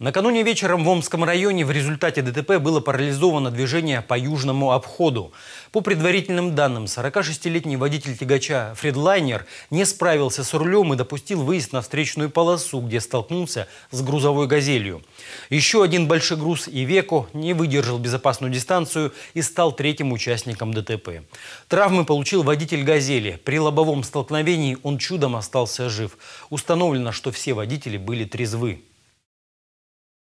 Накануне вечером в Омском районе в результате ДТП было парализовано движение по южному обходу. По предварительным данным, 46-летний водитель тягача «Фредлайнер» не справился с рулем и допустил выезд на встречную полосу, где столкнулся с грузовой «Газелью». Еще один большой груз «Ивеко» не выдержал безопасную дистанцию и стал третьим участником ДТП. Травмы получил водитель «Газели». При лобовом столкновении он чудом остался жив. Установлено, что все водители были трезвы.